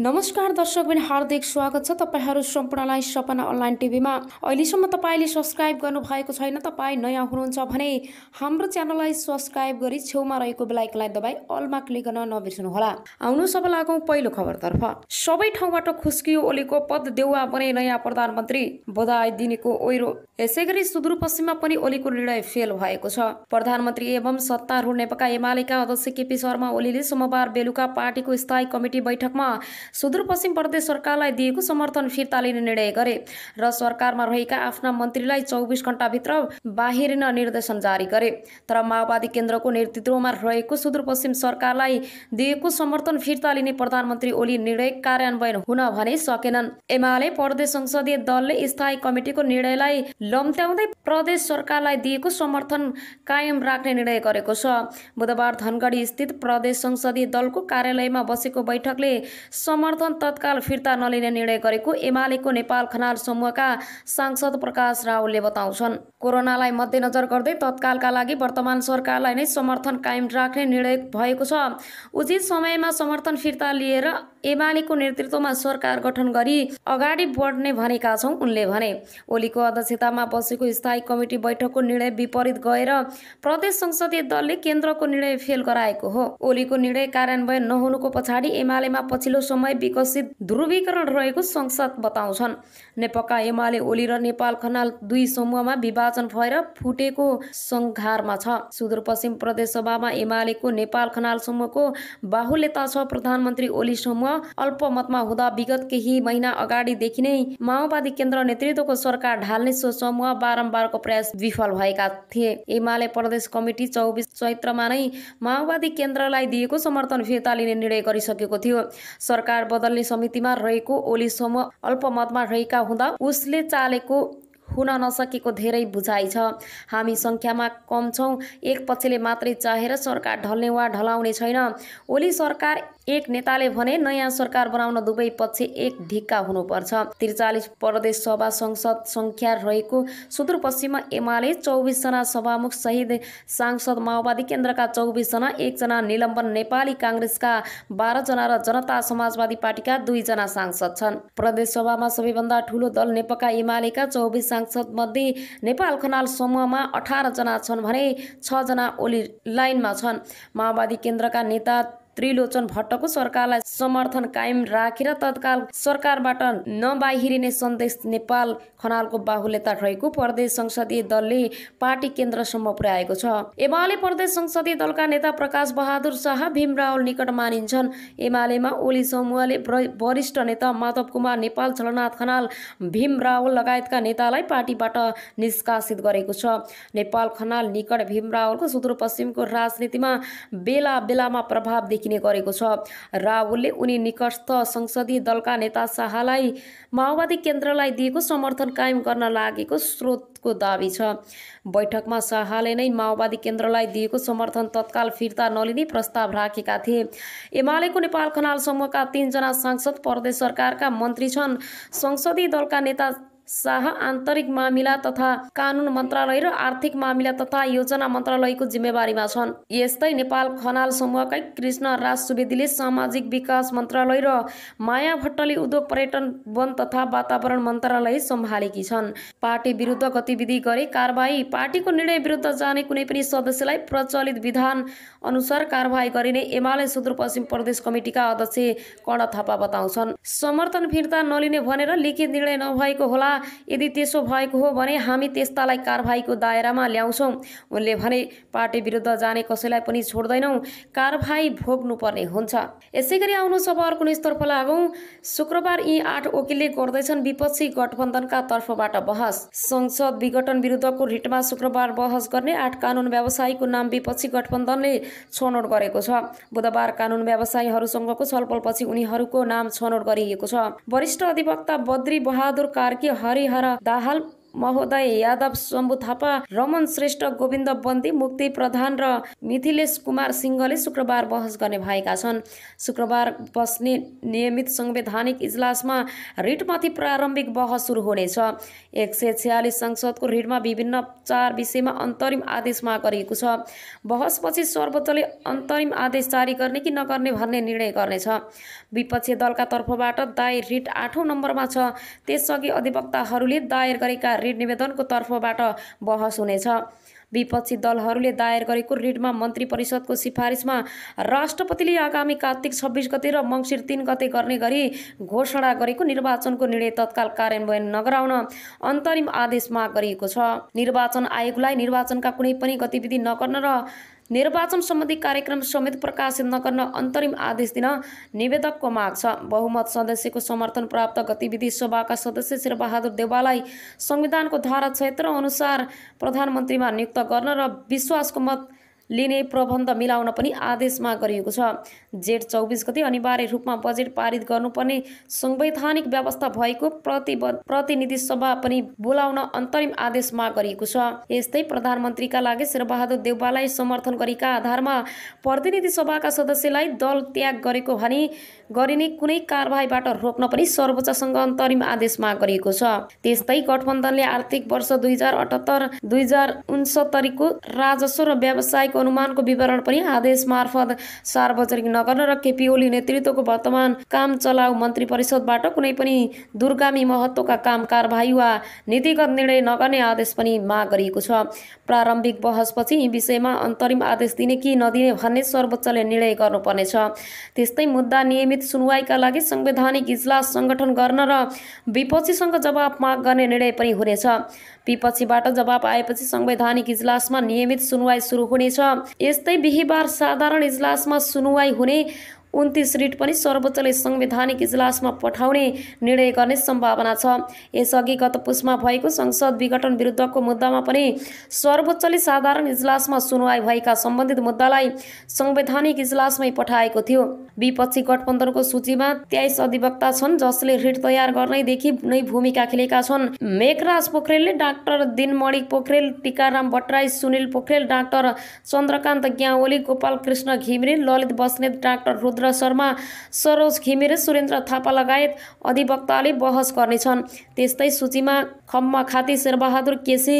नमस्कार बहिनी हार्दिक स्वागत छ तपाईँहरू सम्पूर्णलाई सपना अनलाइन टिभीमा अहिलेसम्म तपाईँले सब्सक्राइब गर्नुभएको छैन तपाईँ नयाँ हुनुहुन्छ भने हाम्रो च्यानललाई सब्सक्राइब गरी छेउमा रहेको बेलायकलाई दबाई अलमा क्लिक गर्न नबिर्सनुहोला आउनु सब लागौँ पहिलो खबरतर्फ सबै ठाउँबाट खुस्कियो ओलीको पद देउवा बने नयाँ प्रधानमन्त्री बधाई दिनेको ओहिरो यसै गरी सुदूरपश्चिममा पनि ओलीको निर्णय फेल भएको छ प्रधानमन्त्री एवं सत्तारूढ नेपालका एमालेका अध्यक्ष केपी शर्मा ओलीले सोमबार बेलुका पार्टीको स्थायी कमिटी बैठकमा सुदूरपश्चिम प्रदेश सरकारलाई दिएको समर्थन फिर्ता लिने निर्णय गरे र सरकारमा रहेका आफ्ना मन्त्रीलाई चौबिस घण्टाभित्र बाहिरिन निर्देशन जारी गरे तर माओवादी केन्द्रको नेतृत्वमा रहेको सुदूरपश्चिम सरकारलाई दिएको समर्थन फिर्ता लिने प्रधानमन्त्री ओली निर्णय कार्यान्वयन हुन भने सकेनन् एमाले प्रदेश संसदीय दलले स्थायी कमिटिको निर्णयलाई लम्त्याउँदै प्रदेश सरकारलाई दिएको समर्थन कायम राख्ने निर्णय गरेको छ बुधबार धनगढी स्थित प्रदेश संसदीय दलको कार्यालयमा बसेको बैठकले समर्थन तत्काल फिर्ता नलिने निर्णय गरेको एमालेको नेपाल खनाल समूहका सांसद प्रकाश रावलले बताउँछन् कोरोनालाई मध्यनजर गर्दै तत्कालका लागि वर्तमान सरकारलाई नै समर्थन कायम राख्ने निर्णय भएको छ उचित समयमा समर्थन फिर्ता लिएर एमालेको नेतृत्वमा सरकार गठन गरी अगाडि बढ्ने भनेका छौँ उनले भने ओलीको अध्यक्षतामा बसेको स्थायी कमिटी बैठकको निर्णय विपरीत गएर प्रदेश संसदीय दलले केन्द्रको निर्णय फेल गराएको हो ओलीको निर्णय कार्यान्वयन नहुनुको पछाडि एमालेमा पछिल्लो समय विकसित ध्रुवीकरण रहेको संसद बताउँछन् नेपालका एमाले ओली र नेपाल खनाल दुई समूहमा विवाद निर्वाचन भएर फुटेको सङ्घारमा छ सुदूरपश्चिम प्रदेश सभामा एमालेको नेपाल खनाल समूहको बाहुल्यता छ प्रधानमन्त्री ओली समूह अल्पमतमा हुँदा विगत केही महिना अगाडिदेखि नै माओवादी केन्द्र नेतृत्वको सरकार ढाल्ने सो समूह बारम्बारको प्रयास विफल भएका थिए एमाले प्रदेश कमिटी चौबिस चैत्रमा नै माओवादी केन्द्रलाई दिएको समर्थन फिर्ता लिने निर्णय गरिसकेको थियो सरकार बदल्ने समितिमा रहेको ओली समूह अल्पमतमा रहेका हुँदा उसले चालेको हुन नसकेको धेरै बुझाइ छ हामी सङ्ख्यामा कम छौँ एक पक्षले मात्रै चाहेर सरकार ढल्ने वा ढलाउने छैन ओली सरकार एक नेताले भने नयाँ सरकार बनाउन दुवै पक्ष एक ढिक्का हुनुपर्छ त्रिचालिस प्रदेश सभा संसद सङ्ख्या रहेको सुदूरपश्चिम एमाले चौबिसजना सभामुख सहित सांसद माओवादी केन्द्रका चौबिसजना एकजना निलम्बन नेपाली काङ्ग्रेसका बाह्रजना र जनता समाजवादी पार्टीका दुईजना सांसद छन् प्रदेश सभामा सबैभन्दा ठूलो दल नेपालका एमालेका चौबिस सांसद मध्ये नेपाल खनाल समूहमा जना छन् भने छजना ओली लाइनमा छन् माओवादी केन्द्रका नेता त्रिलोचन भट्टको सरकारलाई समर्थन कायम राखेर तत्काल सरकारबाट नबाहिरिने सन्देश नेपाल खनालको बाहुल्यता रहेको प्रदेश संसदीय दलले पार्टी केन्द्रसम्म पुर्याएको छ एमाले प्रदेश संसदीय दलका नेता प्रकाश बहादुर शाह भीमरावल निकट मानिन्छन् एमालेमा ओली समूहले वरिष्ठ नेता माधव कुमार नेपाल छलनाथ खनाल भीम रावल लगायतका नेतालाई पार्टीबाट निष्कासित गरेको छ नेपाल खनाल निकट भीम रावलको सुदूरपश्चिमको राजनीतिमा बेला बेलामा प्रभाव देखि देखिने गरेको छ राहुलले उनी निकटस्थ संसदीय दलका नेता शाहलाई माओवादी केन्द्रलाई दिएको समर्थन कायम गर्न लागेको स्रोतको दावी छ बैठकमा शाहले नै माओवादी केन्द्रलाई दिएको समर्थन तत्काल फिर्ता नलिने प्रस्ताव राखेका थिए एमालेको नेपाल खनाल समूहका तीनजना सांसद प्रदेश सरकारका मन्त्री छन् संसदीय दलका नेता शाह आन्तरिक मामिला तथा कानुन मन्त्रालय र आर्थिक मामिला तथा योजना मन्त्रालयको जिम्मेवारीमा छन् यस्तै नेपाल खनाल समूहकै कृष्ण राज सुवेदीले सामाजिक विकास मन्त्रालय र माया भट्टले उद्योग पर्यटन वन तथा वातावरण मन्त्रालय सम्हालेकी छन् पार्टी विरुद्ध गतिविधि गरे कारवाही पार्टीको निर्णय विरुद्ध जाने कुनै पनि सदस्यलाई प्रचलित विधान अनुसार कारवाही गरिने एमाले सुदूरपश्चिम प्रदेश कमिटिका अध्यक्ष कर्ण थापा बताउँछन् समर्थन फिर्ता नलिने भनेर लिखित निर्णय नभएको होला यदि त्यसो भएको हो भने हामी त्यस्तालाई कारवाहीको दायरामा ल्याउँछौँ उनले भने पार्टी विरुद्ध जाने कसैलाई पनि छोड्दैनौँ कारवाही भोग्नुपर्ने हुन्छ यसै गरी आउनु अब अर्को निस्तर्फ लागौँ शुक्रबार यी आठ वकिलले गर्दैछन् विपक्षी गठबन्धनका तर्फबाट बहस संसद विघटन विरुद्धको रिटमा शुक्रबार बहस गर्ने आठ कानुन व्यवसायीको नाम विपक्षी गठबन्धनले छनौट गरेको छ बुधबार कानुन व्यवसायीहरूसँगको छलफलपछि उनीहरूको नाम छनौट गरिएको छ वरिष्ठ अधिवक्ता बद्री बहादुर कार्की हरिहर दाहल महोदय यादव शम्भु थापा रमन श्रेष्ठ गोविन्द बन्दी मुक्ति प्रधान र मिथिलेश कुमार सिंहले शुक्रबार बहस गर्ने भएका छन् शुक्रबार बस्ने नियमित संवैधानिक इजलासमा रिटमाथि प्रारम्भिक बहस सुरु हुनेछ एक सय छ्यालिस संसदको रिटमा विभिन्न चार विषयमा अन्तरिम आदेश माग गरिएको छ बहसपछि सर्वोच्चले अन्तरिम आदेश जारी गर्ने कि नगर्ने भन्ने निर्णय गर्नेछ विपक्षी दलका तर्फबाट दायर रिट आठौँ नम्बरमा छ त्यसअघि अधिवक्ताहरूले दायर गरेका रिट निवेदनको तर्फबाट बहस हुनेछ विपक्षी दलहरूले दायर गरेको रिटमा मन्त्री परिषदको सिफारिसमा राष्ट्रपतिले आगामी कार्तिक छब्बिस गते र मङ्सिर तिन गते गर्ने गरी घोषणा गरेको निर्वाचनको निर्णय तत्काल कार्यान्वयन नगराउन अन्तरिम आदेश माग गरिएको छ निर्वाचन आयोगलाई निर्वाचनका कुनै पनि गतिविधि नगर्न र निर्वाचन सम्बन्धी कार्यक्रम समेत प्रकाशित नगर्न अन्तरिम आदेश दिन निवेदकको माग छ बहुमत सदस्यको समर्थन प्राप्त गतिविधि सभाका सदस्य शेरबहादुर देवालाई संविधानको धारा क्षेत्र अनुसार प्रधानमन्त्रीमा नियुक्त गर्न र विश्वासको मत लिने प्रबन्ध मिलाउन पनि आदेशमा गरिएको छ जेठ चौबिस गते अनिवार्य रूपमा बजेट पारित गर्नुपर्ने संवैधानिक व्यवस्था भएको प्रतिनिधि सभा पनि बोलाउन अन्तरिम आदेशमा गरिएको छ यस्तै प्रधानमन्त्रीका लागि शेरबहादुर देउबालाई समर्थन गरेका आधारमा प्रतिनिधि सभाका सदस्यलाई दल त्याग गरेको भनी गरिने कुनै कारवाहीबाट रोक्न पनि सर्वोच्चसँग अन्तरिम आदेशमा गरिएको छ त्यस्तै गठबन्धनले आर्थिक वर्ष दुई हजार अठहत्तर दुई हजार उन्सत्तरीको राजस्व र व्यवसायको अनुमानको विवरण पनि आदेश मार्फत सार्वजनिक नगर्न र केपी ओली नेतृत्वको वर्तमान काम चलाउ मन्त्री परिषदबाट कुनै पनि दूरगामी महत्त्वका काम कारवाही वा नीतिगत निर्णय नगर्ने आदेश पनि माग गरिएको छ प्रारम्भिक बहसपछि यी विषयमा अन्तरिम आदेश दिने कि नदिने भन्ने सर्वोच्चले निर्णय गर्नुपर्नेछ त्यस्तै मुद्दा नियमित सुनवाईका लागि संवैधानिक इजलास सङ्गठन गर्न र विपक्षीसँग जवाब माग गर्ने निर्णय पनि हुनेछ विपक्षीबाट जवाब आएपछि संवैधानिक इजलासमा नियमित सुनवाई सुरु हुनेछ यस्तै बिहिबार साधारण इजलासमा सुनुवाई हुने उन्तिस रिट पनि सर्वोच्चले संवैधानिक इजलासमा पठाउने निर्णय गर्ने सम्भावना छ यसअघि गत पुसमा भएको संसद विघटन विरुद्धको मुद्दामा पनि सर्वोच्चले साधारण इजलासमा सुनवाई भएका सम्बन्धित मुद्दालाई संवैधानिक इजलासमै पठाएको थियो विपक्षी गठबन्धनको सूचीमा तेइस अधिवक्ता छन् जसले रिट तयार गर्नैदेखि नै भूमिका खेलेका छन् मेघराज पोखरेलले doctor Dinmani Pokharel Tikaram Bhattarai Sunil Pokharel doctor Chandrakanta Gyawali Gopal Krishna Ghimire Lalit Basnet doctor Rudra Sharma Saroj Ghimire Surendra Thapa लगायत अधिवक्ताले बहस गर्नेछन् त्यस्तै सूचीमा खम्मा खाती शेरबहादुर केसी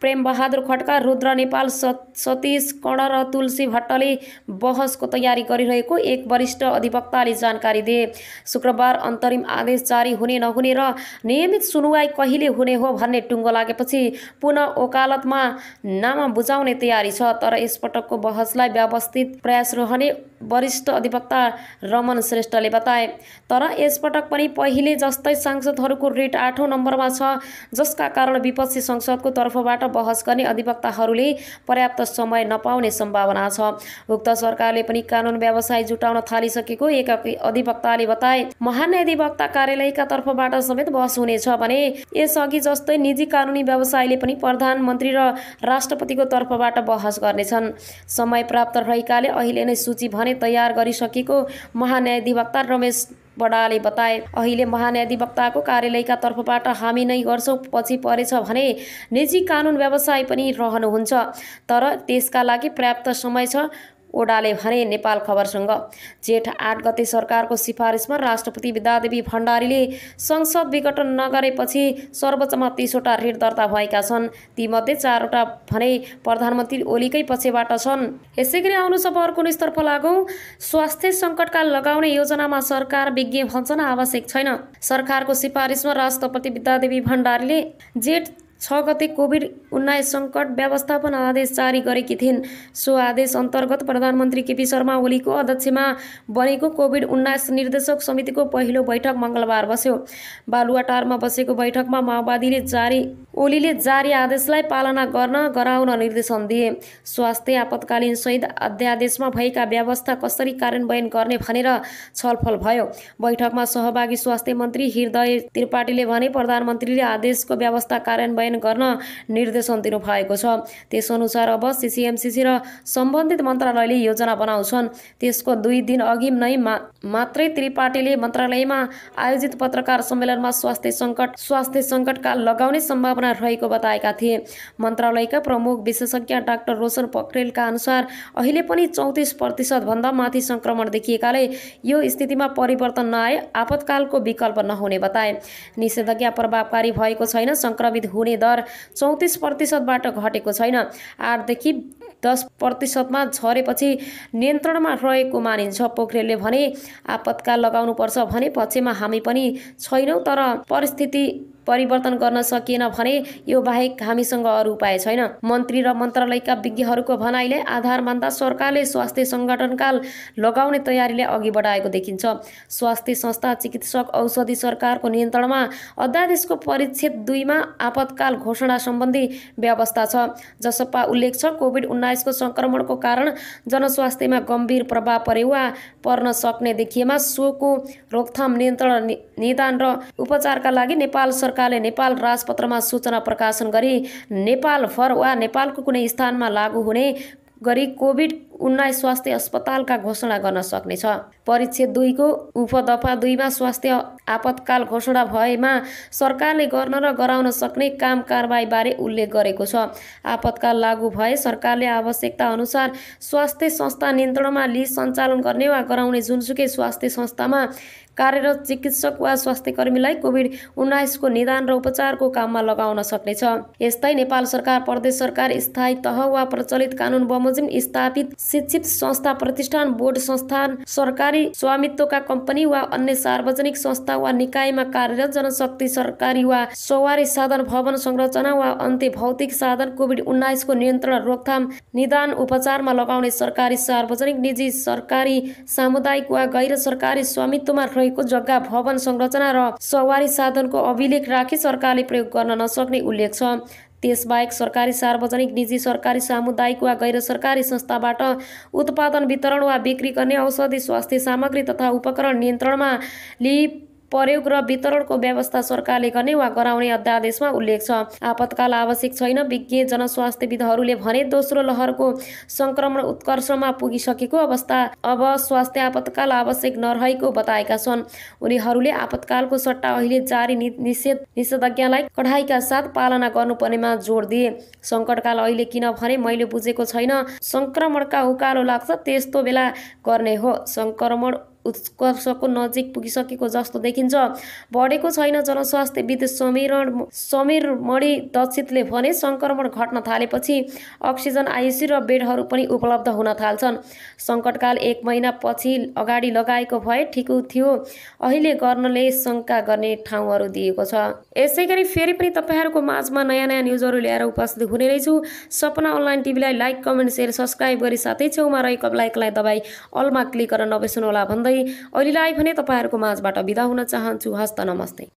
प्रेम बहादुर खड्का रुद्र नेपाल सतीश कर्ण र तुलसी भट्टले बहसको तयारी गरिरहेको एक वरिष्ठ अधिवक्ताले जानकारी दिए शुक्रबार अन्तरिम आदेश जारी हुने नहुने र नियमित सुनवाई कहिले हुने हो भन्ने टुङ्गो लागेपछि पुनः ओकालतमा नाम बुझाउने तयारी छ तर यसपटकको बहसलाई व्यवस्थित प्रयास रहने वरिष्ठ अधिवक्ता रमन श्रेष्ठले बताए तर यसपटक पनि पहिले जस्तै सांसदहरूको रिट आठौँ नम्बरमा छ जसका कारण विपक्षी संसदको तर्फबाट बहस गर्ने अधिवक्ताहरूले पर्याप्त समय नपाउने सम्भावना छ उक्त सरकारले पनि कानुन व्यवसाय जुटाउन थालिसकेको एक अधिवक्ताले बताए महान अधिवक्ता कार्यालयका तर्फबाट समेत बहस हुनेछ भने यसअघि जस्तै निजी कानुनी व्यवसायले पनि प्रधानमन्त्री र राष्ट्रपतिको तर्फबाट बहस गर्नेछन् समय प्राप्त रहेकाले अहिले नै सूची भने तयार गरिसकेको महान्यायाधिवक्ता रमेश बडाले बताए अहिले महान्याधिवक्ताको कार्यालयका तर्फबाट हामी नै गर्छौँ पछि परेछ भने निजी कानुन व्यवसाय पनि रहनुहुन्छ तर त्यसका लागि पर्याप्त समय छ ओडाले भने नेपाल खबरसँग जेठ आठ गते सरकारको सिफारिसमा राष्ट्रपति विद्यादेवी भण्डारीले संसद विघटन नगरेपछि सर्वोच्चमा तिसवटा ऋण दर्ता भएका छन् तीमध्ये चारवटा भने प्रधानमन्त्री ओलीकै पछिबाट छन् यसै गरी आउनु अब अर्को निस्तर्फ लागौँ स्वास्थ्य सङ्कटका लगाउने योजनामा सरकार विज्ञ भन्छन् आवश्यक छैन सरकारको सिफारिसमा राष्ट्रपति विद्यादेवी भण्डारीले जेठ छ गते कोभिड उन्नाइस सङ्कट व्यवस्थापन आदेश जारी गरेकी थिइन् सो आदेश अन्तर्गत प्रधानमन्त्री केपी शर्मा ओलीको अध्यक्षमा बनेको कोभिड उन्नाइस निर्देशक समितिको पहिलो बैठक मङ्गलबार बस्यो बालुवाटारमा बसेको बैठकमा माओवादीले जारी ओलीले जारी आदेशलाई पालना गर्न गराउन निर्देशन दिए स्वास्थ्य आपतकालीन सहित अध्यादेशमा भएका व्यवस्था कसरी कार्यान्वयन गर्ने भनेर छलफल भयो बैठकमा सहभागी स्वास्थ्य मन्त्री हृदय त्रिपाठीले भने प्रधानमन्त्रीले आदेशको व्यवस्था कार्यान्वयन गर्न निर्देशन दिनुभएको छ त्यसअनुसार अब सिसिएमसिसी र सम्बन्धित मन्त्रालयले योजना बनाउँछन् त्यसको दुई दिन अघि नै मात्रै त्रिपाठीले मन्त्रालयमा आयोजित पत्रकार सम्मेलनमा स्वास्थ्य सङ्कट स्वास्थ्य सङ्कटकाल लगाउने सम्भावना रहेको बताएका थिए मन्त्रालयका प्रमुख विशेषज्ञ डाक्टर रोशन पोखरेलका अनुसार अहिले पनि चौतिस प्रतिशतभन्दा माथि सङ्क्रमण देखिएकाले यो स्थितिमा परिवर्तन नआए आपतकालको विकल्प नहुने बताए निषेधाज्ञा प्रभावकारी भएको छैन सङ्क्रमित हुने दर चौतिस प्रतिशतबाट घटेको छैन आठदेखि दस प्रतिशतमा झरेपछि नियन्त्रणमा रहेको मानिन्छ पोखरेलले भने आपतकाल लगाउनुपर्छ भने पक्षमा हामी पनि छैनौँ तर परिस्थिति परिवर्तन गर्न सकिएन भने यो बाहेक हामीसँग अरू उपाय छैन मन्त्री र मन्त्रालयका विज्ञहरूको भनाइले आधार मान्दा सरकारले स्वास्थ्य सङ्गठनकाल लगाउने तयारीले अघि बढाएको देखिन्छ स्वास्थ्य संस्था चिकित्सक औषधि सरकारको नियन्त्रणमा अध्यादेशको परिच्छेद दुईमा आपतकाल घोषणा सम्बन्धी व्यवस्था छ जसपा उल्लेख छ कोभिड उन्नाइसको सङ्क्रमणको कारण जनस्वास्थ्यमा गम्भीर प्रभाव परे वा पर्न सक्ने देखिएमा सोको रोकथाम नियन्त्रण निदान र उपचारका लागि नेपाल सरकारले नेपाल राजपत्रमा सूचना प्रकाशन गरी नेपाल फर वा नेपालको कुनै स्थानमा लागू हुने गरी कोभिड उन्नाइस स्वास्थ्य अस्पतालका घोषणा गर्न सक्नेछ परिच्छेद दुईको उपदफा दुईमा स्वास्थ्य आपतकाल घोषणा भएमा सरकारले गर्न र गराउन सक्ने काम कारवाहीबारे उल्लेख गरेको छ आपतकाल लागू भए सरकारले आवश्यकता अनुसार स्वास्थ्य संस्था नियन्त्रणमा लिज सञ्चालन गर्ने वा गराउने जुनसुकै स्वास्थ्य संस्थामा कार्यरत चिकित्सक वा स्वास्थ्य कर्मीलाई कोभिड उन्नाइसको निदान र उपचारको काममा लगाउन सक्नेछ यस्तै नेपाल सरकार प्रदेश सरकार स्थायी तह वा प्रचलित कानुन बमोजिम स्थापित शिक्षित संस्था प्रतिष्ठान बोर्ड संस्थान सरकारी स्वामित्वका कम्पनी वा अन्य सार्वजनिक संस्था वा निकायमा कार्यरत जनशक्ति सरकारी वा सवारी साधन भवन संरचना वा अन्त्य भौतिक साधन कोभिड उन्नाइसको नियन्त्रण रोकथाम निदान उपचारमा लगाउने सरकारी सार्वजनिक निजी सरकारी सामुदायिक वा गैर सरकारी स्वामित्वमा रहेको जग्गा भवन संरचना र सवारी साधनको अभिलेख राखी सरकारले प्रयोग गर्न नसक्ने उल्लेख छ त्यसबाहेक सरकारी सार्वजनिक निजी सरकारी सामुदायिक वा गैर सरकारी संस्थाबाट उत्पादन वितरण वा बिक्री गर्ने औषधि स्वास्थ्य सामग्री तथा उपकरण नियन्त्रणमा लिई प्रयोग र वितरणको व्यवस्था सरकारले गर्ने वा गराउने अध्यादेशमा उल्लेख छ आपतकाल आवश्यक छैन विज्ञ जनस्वास्थ्यविदहरूले भने दोस्रो लहरको सङ्क्रमण उत्कर्षमा पुगिसकेको अवस्था अब स्वास्थ्य आपतकाल आवश्यक नरहेको बताएका छन् उनीहरूले आपतकालको सट्टा अहिले जारी निषेध निषेधज्ञालाई कडाइका साथ पालना गर्नुपर्नेमा जोड दिए सङ्कटकाल अहिले किनभने मैले बुझेको छैन सङ्क्रमणका उकालो लाग्छ त्यस्तो बेला गर्ने हो सङ्क्रमण उत्कर्षको नजिक पुगिसकेको जस्तो देखिन्छ बढेको छैन जनस्वास्थ्य विद समीरण समीर मणि दक्षितले भने सङ्क्रमण घट्न थालेपछि अक्सिजन आइसी र बेडहरू पनि उपलब्ध हुन थाल्छन् सङ्कटकाल एक महिनापछि अगाडि लगाएको भए ठिक थियो अहिले गर्नले शङ्का गर्ने ठाउँहरू दिएको छ यसै गरी फेरि पनि तपाईँहरूको माझमा नयाँ नयाँ न्युजहरू ल्याएर उपस्थित हुने रहेछु सपना अनलाइन टिभीलाई लाइक कमेन्ट सेयर सब्सक्राइब गरी साथै छेउमा रहेको लाइकलाई दबाई अलमा क्लिक गरेर नबिर्सनु होला भन्दै अहिलेलाई भने तपाईँहरूको माझबाट बिदा हुन चाहन्छु हस्त नमस्ते